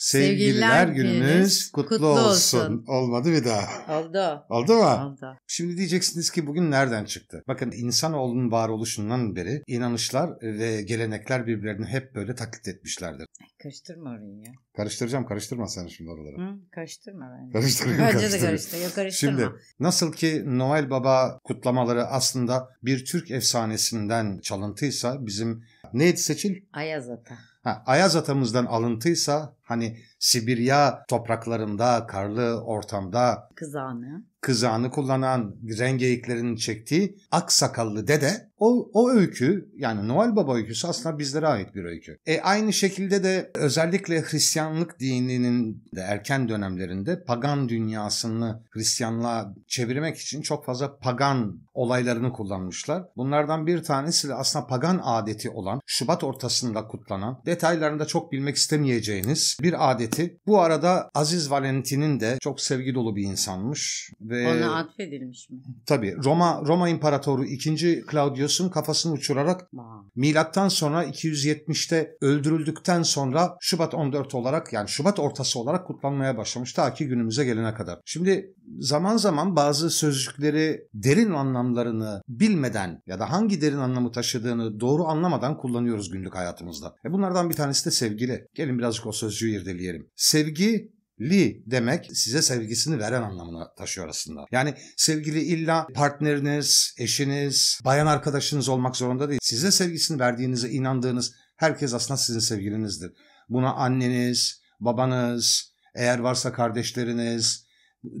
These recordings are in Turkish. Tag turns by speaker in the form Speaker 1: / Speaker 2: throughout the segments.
Speaker 1: Sevgililer gününüz kutlu, kutlu olsun. olsun. Olmadı bir daha. Oldu. Oldu mu? Oldu. Şimdi diyeceksiniz ki bugün nereden çıktı? Bakın insanoğlunun varoluşundan beri inanışlar ve gelenekler birbirlerini hep böyle taklit etmişlerdir. Karıştırma orayı ya. Karıştıracağım karıştırma sen şimdi oraları. Hı, karıştırma bence. Karıştırayım Bence karıştırayım. de karıştır. Yok karıştırma. Şimdi nasıl ki Noel Baba kutlamaları aslında bir Türk efsanesinden çalıntıysa bizim neydi seçil? Ayaz Ata. Ha, Ayaz atamızdan alıntıysa hani Sibirya topraklarında, karlı ortamda kızağını kızağını kullanan rengeyiklerini çektiği aksakallı dede o, o öykü yani Noel Baba öyküsü aslında bizlere ait bir öykü. E, aynı şekilde de özellikle Hristiyanlık dininin de erken dönemlerinde pagan dünyasını Hristiyanlığa çevirmek için çok fazla pagan olaylarını kullanmışlar. Bunlardan bir tanesi de aslında pagan adeti olan Şubat ortasında kutlanan detaylarında çok bilmek istemeyeceğiniz bir adeti. Bu arada Aziz Valentin'in de çok sevgi dolu bir insanmış ve Ona atfedilmiş mi? Tabi Roma Roma İmparatoru 2. Claudius'un kafasını uçurarak milattan sonra 270'te öldürüldükten sonra Şubat 14 olarak yani Şubat ortası olarak kutlanmaya başlamış ta ki günümüze gelene kadar. Şimdi zaman zaman bazı sözcükleri derin anlamlarını bilmeden ya da hangi derin anlamı taşıdığını doğru anlamadan kullanıyoruz günlük hayatımızda. E bunlardan bir tanesi de sevgili. Gelin birazcık o sözcüğü irdeleyelim. Sevgi Li demek size sevgisini veren anlamına taşıyor aslında. Yani sevgili illa partneriniz, eşiniz, bayan arkadaşınız olmak zorunda değil. Size sevgisini verdiğinize inandığınız herkes aslında sizin sevgilinizdir. Buna anneniz, babanız, eğer varsa kardeşleriniz,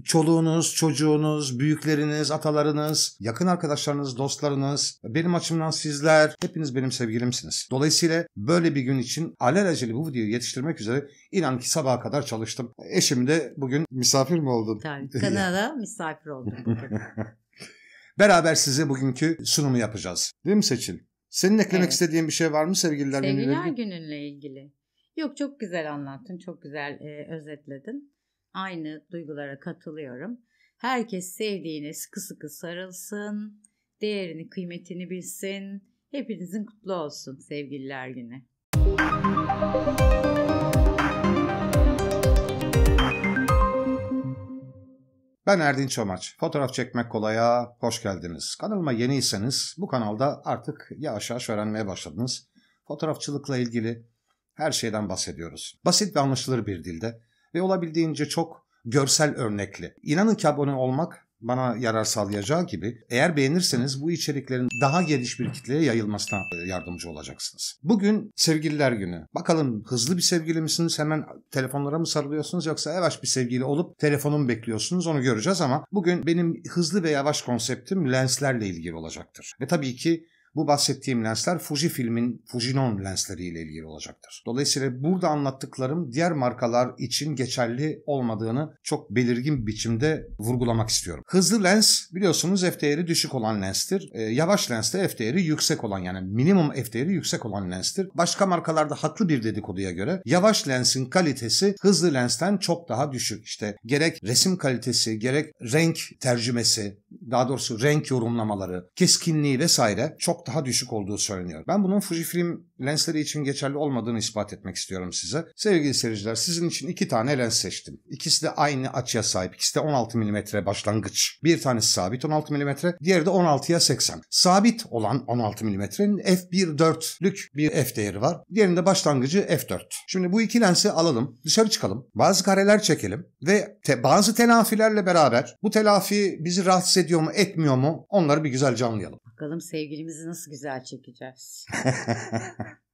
Speaker 1: çoluğunuz, çocuğunuz, büyükleriniz, atalarınız, yakın arkadaşlarınız, dostlarınız, benim açımdan sizler hepiniz benim sevgilimsiniz. Dolayısıyla böyle bir gün için alelacele bu videoyu yetiştirmek üzere inan ki sabaha kadar çalıştım. Eşim de bugün misafir mi oldun? Tabii kanala misafir oldum. Beraber size bugünkü sunumu yapacağız. Değil mi Seçil? Senin eklemek evet. istediğin bir şey var mı sevgililer, sevgililer günüyle ilgili? gününle ilgili? Yok çok güzel anlattın, çok güzel e, özetledin. Aynı duygulara katılıyorum. Herkes sevdiğine sıkı sıkı sarılsın, değerini, kıymetini bilsin. Hepinizin kutlu olsun sevgililer günü. Ben Erdinç Çomaç. Fotoğraf çekmek kolaya hoş geldiniz. Kanalıma yeniyseniz bu kanalda artık ya aşağı öğrenmeye başladınız. Fotoğrafçılıkla ilgili her şeyden bahsediyoruz. Basit ve anlaşılır bir dilde ve olabildiğince çok görsel örnekli. İnanın ki abone olmak bana yarar sağlayacağı gibi eğer beğenirseniz bu içeriklerin daha geniş bir kitleye yayılmasına e, yardımcı olacaksınız. Bugün sevgililer günü. Bakalım hızlı bir sevgili misiniz? Hemen telefonlara mı sarılıyorsunuz yoksa yavaş bir sevgili olup telefonumu bekliyorsunuz? Onu göreceğiz ama bugün benim hızlı ve yavaş konseptim lenslerle ilgili olacaktır. Ve tabii ki bu bahsettiğim lensler Fuji filmin Fujinon lensleriyle ilgili olacaktır. Dolayısıyla burada anlattıklarım diğer markalar için geçerli olmadığını çok belirgin biçimde vurgulamak istiyorum. Hızlı lens biliyorsunuz f değeri düşük olan lenstir. E, yavaş lens de f değeri yüksek olan yani minimum f değeri yüksek olan lenstir. Başka markalarda haklı bir dedikoduya göre yavaş lensin kalitesi hızlı lensten çok daha düşük. İşte gerek resim kalitesi, gerek renk tercümesi, daha doğrusu renk yorumlamaları, keskinliği vesaire çok çok daha düşük olduğu söyleniyor. Ben bunun Fujifilm lensleri için geçerli olmadığını ispat etmek istiyorum size. Sevgili seyirciler sizin için iki tane lens seçtim. İkisi de aynı açıya sahip. İkisi de 16 mm başlangıç. Bir tanesi sabit 16 mm, diğeri de 16'ya 80. Sabit olan 16 mm'nin f1.4'lük bir f değeri var. Diğerinde başlangıcı f4. Şimdi bu iki lensi alalım, dışarı çıkalım, bazı kareler çekelim ve te bazı telafilerle beraber bu telafi bizi rahatsız ediyor mu, etmiyor mu onları bir güzel anlayalım. Bakalım sevgilimizi nasıl güzel çekeceğiz.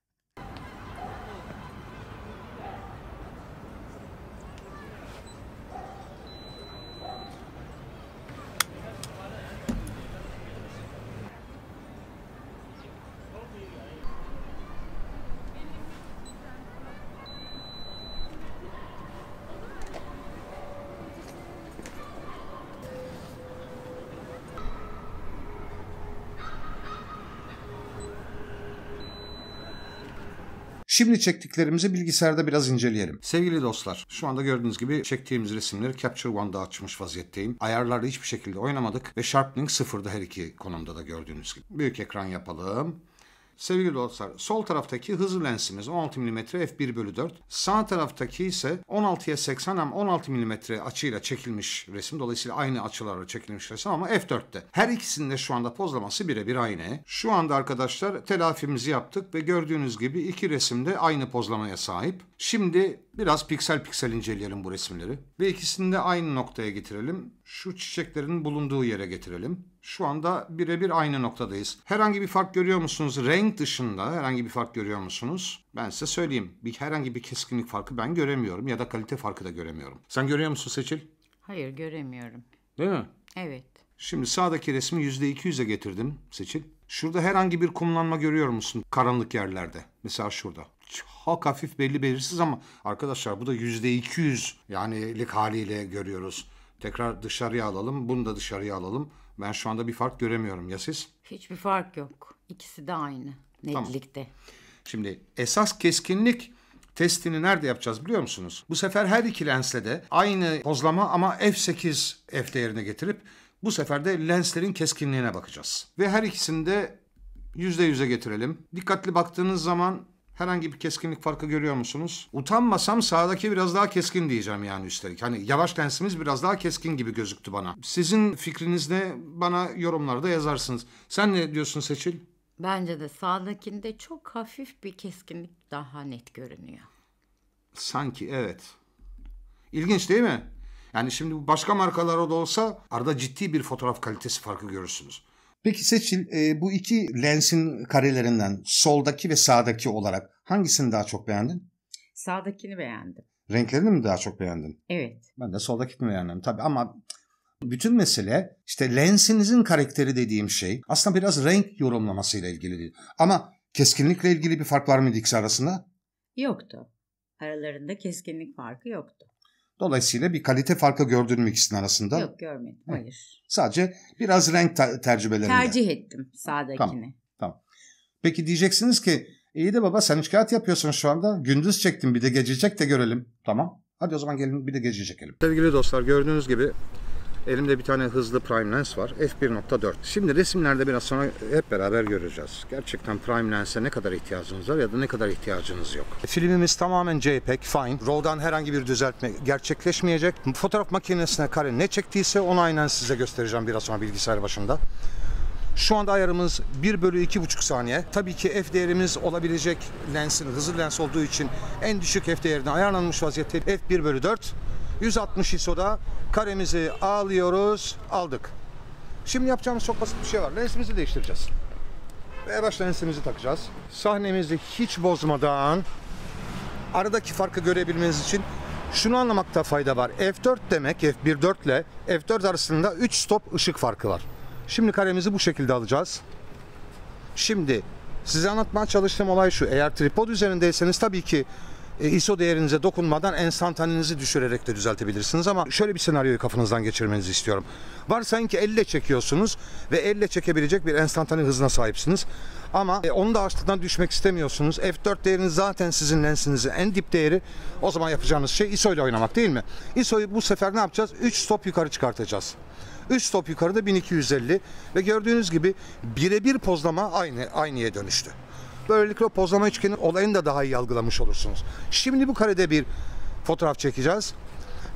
Speaker 1: Şimdi çektiklerimizi bilgisayarda biraz inceleyelim. Sevgili dostlar şu anda gördüğünüz gibi çektiğimiz resimleri Capture One'da açmış vaziyetteyim. Ayarlarda hiçbir şekilde oynamadık ve Sharpening sıfırda her iki konumda da gördüğünüz gibi. Büyük ekran yapalım. Sevgili dostlar sol taraftaki hız lensimiz 16 mm f1 bölü 4. Sağ taraftaki ise 16'ya 80 hem 16 mm açıyla çekilmiş resim. Dolayısıyla aynı açılarla çekilmiş resim ama f4'te. Her ikisinin de şu anda pozlaması birebir aynı. Şu anda arkadaşlar telafimizi yaptık ve gördüğünüz gibi iki resimde aynı pozlamaya sahip. Şimdi Biraz piksel piksel inceleyelim bu resimleri ve ikisini de aynı noktaya getirelim. Şu çiçeklerin bulunduğu yere getirelim. Şu anda birebir aynı noktadayız. Herhangi bir fark görüyor musunuz? Renk dışında herhangi bir fark görüyor musunuz? Ben size söyleyeyim. Bir herhangi bir keskinlik farkı ben göremiyorum ya da kalite farkı da göremiyorum. Sen görüyor musun Seçil? Hayır göremiyorum. Değil mi? Evet. Şimdi sağdaki resmi yüzde %200'e getirdim Seçil. Şurada herhangi bir kumlanma görüyor musun karanlık yerlerde? Mesela şurada. Halk hafif belli belirsiz ama arkadaşlar bu da yüzde iki yüz yanilik haliyle görüyoruz. Tekrar dışarıya alalım, bunu da dışarıya alalım. Ben şu anda bir fark göremiyorum ya siz? Hiçbir fark yok. İkisi de aynı netlikte. Tamam. Şimdi esas keskinlik testini nerede yapacağız biliyor musunuz? Bu sefer her iki lensle de aynı pozlama ama f8 f değerine getirip bu sefer de lenslerin keskinliğine bakacağız. Ve her ikisini de %100'e getirelim. Dikkatli baktığınız zaman Herhangi bir keskinlik farkı görüyor musunuz? Utanmasam sağdaki biraz daha keskin diyeceğim yani üstelik. Hani yavaş lensimiz biraz daha keskin gibi gözüktü bana. Sizin fikriniz ne? Bana yorumlarda yazarsınız. Sen ne diyorsun Seçil? Bence de sağdakinde çok hafif bir keskinlik daha net görünüyor. Sanki evet. İlginç değil mi? Yani şimdi başka markalara da olsa arada ciddi bir fotoğraf kalitesi farkı görürsünüz. Peki Seçil e, bu iki lensin karelerinden soldaki ve sağdaki olarak hangisini daha çok beğendin? Sağdakini beğendim. Renklerini mi daha çok beğendin? Evet. Ben de soldakini beğendim tabii ama bütün mesele işte lensinizin karakteri dediğim şey aslında biraz renk yorumlamasıyla ilgili değil. Ama keskinlikle ilgili bir fark var mıydı ikisi arasında? Yoktu. Aralarında keskinlik farkı yoktu. Dolayısıyla bir kalite farkı gördün mü ikisinin arasında? Yok görmedim. Hayır. Sadece biraz renk ter- tercübelerinde. Tercih ettim sağdakini. Tamam. tamam. Peki diyeceksiniz ki iyi de baba sen üç kağıt yapıyorsun şu anda. Gündüz çektim bir de gece çek de görelim. Tamam. Hadi o zaman gelin bir de gece çekelim. Sevgili dostlar gördüğünüz gibi Elimde bir tane hızlı prime lens var. F1.4. Şimdi resimlerde biraz sonra hep beraber göreceğiz. Gerçekten prime lens'e ne kadar ihtiyacınız var ya da ne kadar ihtiyacınız yok. Filmimiz tamamen JPEG, fine. RAW'dan herhangi bir düzeltme gerçekleşmeyecek. Fotoğraf makinesine kare ne çektiyse onu aynen size göstereceğim biraz sonra bilgisayar başında. Şu anda ayarımız 1 bölü 2,5 saniye. Tabii ki f değerimiz olabilecek lensin hızlı lens olduğu için en düşük f değerine ayarlanmış vaziyette f1 bölü 4. 160 ISO'da karemizi alıyoruz, aldık. Şimdi yapacağımız çok basit bir şey var. Lensimizi değiştireceğiz. Ve araç lensimizi takacağız. Sahnemizi hiç bozmadan aradaki farkı görebilmeniz için şunu anlamakta fayda var. F4 demek F1.4 ile F4 arasında 3 stop ışık farkı var. Şimdi karemizi bu şekilde alacağız. Şimdi size anlatmaya çalıştığım olay şu. Eğer tripod üzerindeyseniz tabii ki e, ISO değerinize dokunmadan enstantanenizi düşürerek de düzeltebilirsiniz ama şöyle bir senaryoyu kafanızdan geçirmenizi istiyorum. Varsayın ki elle çekiyorsunuz ve elle çekebilecek bir enstantane hızına sahipsiniz. Ama e, onu da açtıktan düşmek istemiyorsunuz. F4 değeriniz zaten sizin lensinizin en dip değeri. O zaman yapacağınız şey ISO ile oynamak değil mi? ISO'yu bu sefer ne yapacağız? 3 stop yukarı çıkartacağız. 3 stop yukarıda 1250 ve gördüğünüz gibi birebir pozlama aynı aynıya dönüştü. Böylelikle o pozlama üçgenin olayını da daha iyi algılamış olursunuz. Şimdi bu karede bir fotoğraf çekeceğiz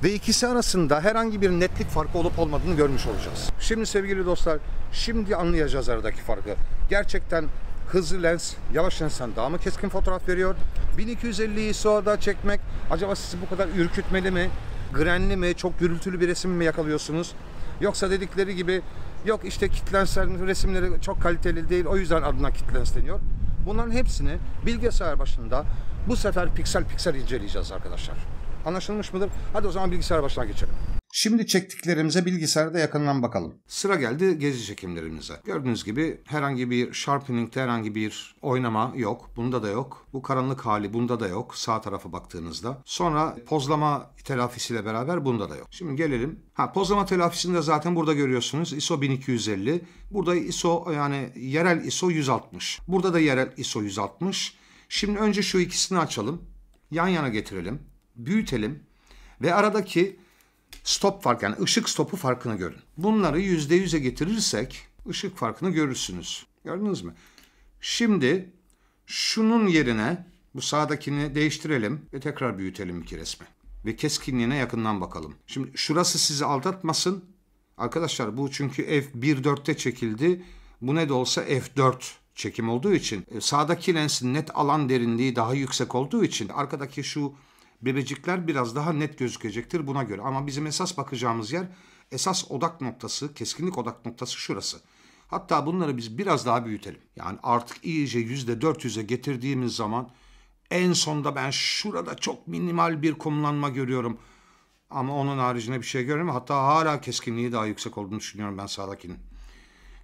Speaker 1: ve ikisi arasında herhangi bir netlik farkı olup olmadığını görmüş olacağız. Şimdi sevgili dostlar, şimdi anlayacağız aradaki farkı. Gerçekten hızlı lens yavaş lensten daha mı keskin fotoğraf veriyor? 1250 ISO'da çekmek acaba sizi bu kadar ürkütmeli mi? Grenli mi? Çok gürültülü bir resim mi yakalıyorsunuz? Yoksa dedikleri gibi yok işte kitlensel resimleri çok kaliteli değil o yüzden adına kitlens deniyor. Bunların hepsini bilgisayar başında bu sefer piksel piksel inceleyeceğiz arkadaşlar. Anlaşılmış mıdır? Hadi o zaman bilgisayar başına geçelim. Şimdi çektiklerimize bilgisayarda yakından bakalım. Sıra geldi gezi çekimlerimize. Gördüğünüz gibi herhangi bir sharpening'de herhangi bir oynama yok. Bunda da yok. Bu karanlık hali bunda da yok sağ tarafa baktığınızda. Sonra pozlama telafisiyle beraber bunda da yok. Şimdi gelelim. Ha pozlama telafisini de zaten burada görüyorsunuz. ISO 1250. Burada ISO yani yerel ISO 160. Burada da yerel ISO 160. Şimdi önce şu ikisini açalım. Yan yana getirelim. Büyütelim. Ve aradaki stop fark yani ışık stopu farkını görün. Bunları %100'e getirirsek ışık farkını görürsünüz. Gördünüz mü? Şimdi şunun yerine bu sağdakini değiştirelim ve tekrar büyütelim iki resmi. Ve keskinliğine yakından bakalım. Şimdi şurası sizi aldatmasın. Arkadaşlar bu çünkü f1.4'te çekildi. Bu ne de olsa f4 çekim olduğu için e, sağdaki lensin net alan derinliği daha yüksek olduğu için arkadaki şu bebecikler biraz daha net gözükecektir buna göre. Ama bizim esas bakacağımız yer esas odak noktası, keskinlik odak noktası şurası. Hatta bunları biz biraz daha büyütelim. Yani artık iyice yüzde %400'e getirdiğimiz zaman en sonda ben şurada çok minimal bir kumlanma görüyorum. Ama onun haricinde bir şey görmüyorum. Hatta hala keskinliği daha yüksek olduğunu düşünüyorum ben sağdakinin.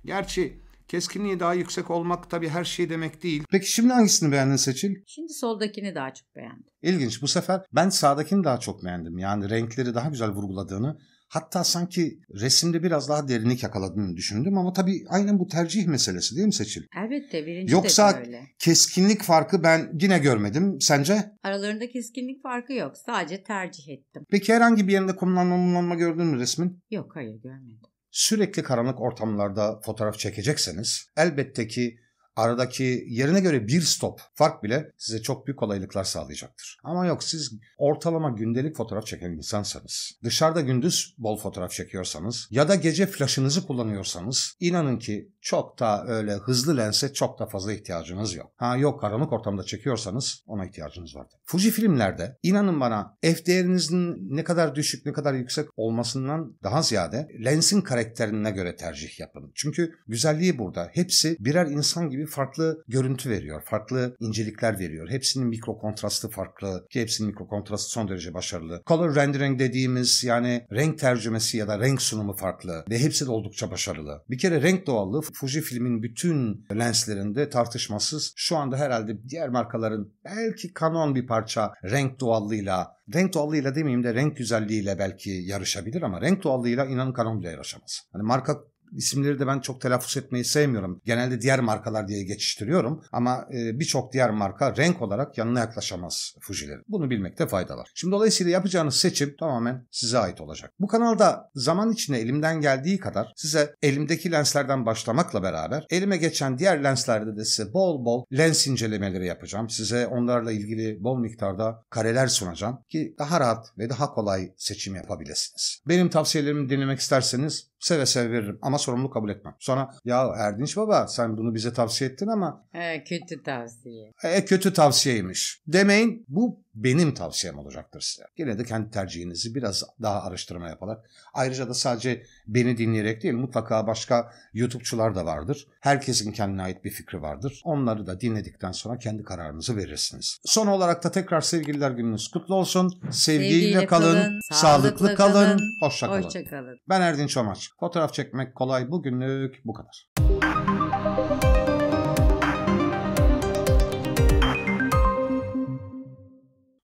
Speaker 1: Gerçi Keskinliği daha yüksek olmak tabii her şey demek değil. Peki şimdi hangisini beğendin Seçil? Şimdi soldakini daha çok beğendim. İlginç. Bu sefer ben sağdakini daha çok beğendim. Yani renkleri daha güzel vurguladığını Hatta sanki resimde biraz daha derinlik yakaladığını düşündüm ama tabii aynen bu tercih meselesi değil mi Seçil? Elbette birinci Yoksa de öyle. keskinlik farkı ben yine görmedim. Sence? Aralarında keskinlik farkı yok. Sadece tercih ettim. Peki herhangi bir yerinde konulanma gördün mü resmin? Yok hayır görmedim sürekli karanlık ortamlarda fotoğraf çekecekseniz elbette ki aradaki yerine göre bir stop fark bile size çok büyük kolaylıklar sağlayacaktır. Ama yok siz ortalama gündelik fotoğraf çeken insansanız, dışarıda gündüz bol fotoğraf çekiyorsanız ya da gece flaşınızı kullanıyorsanız inanın ki çok da öyle hızlı lense çok da fazla ihtiyacınız yok. Ha yok karanlık ortamda çekiyorsanız ona ihtiyacınız vardır. Fuji filmlerde inanın bana f değerinizin ne kadar düşük ne kadar yüksek olmasından daha ziyade lensin karakterine göre tercih yapın. Çünkü güzelliği burada. Hepsi birer insan gibi bir farklı görüntü veriyor. Farklı incelikler veriyor. Hepsinin mikro kontrastı farklı ki hepsinin mikro kontrastı son derece başarılı. Color rendering dediğimiz yani renk tercümesi ya da renk sunumu farklı ve hepsi de oldukça başarılı. Bir kere renk doğallığı Fuji filmin bütün lenslerinde tartışmasız. Şu anda herhalde diğer markaların belki kanon bir parça renk doğallığıyla renk doğallığıyla demeyeyim de renk güzelliğiyle belki yarışabilir ama renk doğallığıyla inanın kanon bile yarışamaz. Hani marka isimleri de ben çok telaffuz etmeyi sevmiyorum. Genelde diğer markalar diye geçiştiriyorum ama e, birçok diğer marka renk olarak yanına yaklaşamaz Fuji'leri. Bunu bilmekte fayda var. Şimdi dolayısıyla yapacağınız seçim tamamen size ait olacak. Bu kanalda zaman içinde elimden geldiği kadar size elimdeki lenslerden başlamakla beraber elime geçen diğer lenslerde de size bol bol lens incelemeleri yapacağım. Size onlarla ilgili bol miktarda kareler sunacağım ki daha rahat ve daha kolay seçim yapabilirsiniz. Benim tavsiyelerimi dinlemek isterseniz seve seve veririm ama sorumluluk kabul etmem. Sonra ya Erdinç baba sen bunu bize tavsiye ettin ama. He, kötü tavsiye. E, kötü tavsiyeymiş. Demeyin bu benim tavsiyem olacaktır size. Yine de kendi tercihinizi biraz daha araştırma yaparak. Ayrıca da sadece beni dinleyerek değil mutlaka başka YouTube'çular da vardır. Herkesin kendine ait bir fikri vardır. Onları da dinledikten sonra kendi kararınızı verirsiniz. Son olarak da tekrar sevgililer gününüz kutlu olsun. Sevgiyle, Sevgiyle kalın, kalın, sağlıklı kalın, kalın hoşça Hoşça kalın. Ben Erdinç Omaç. Fotoğraf çekmek kolay bugünlük bu kadar.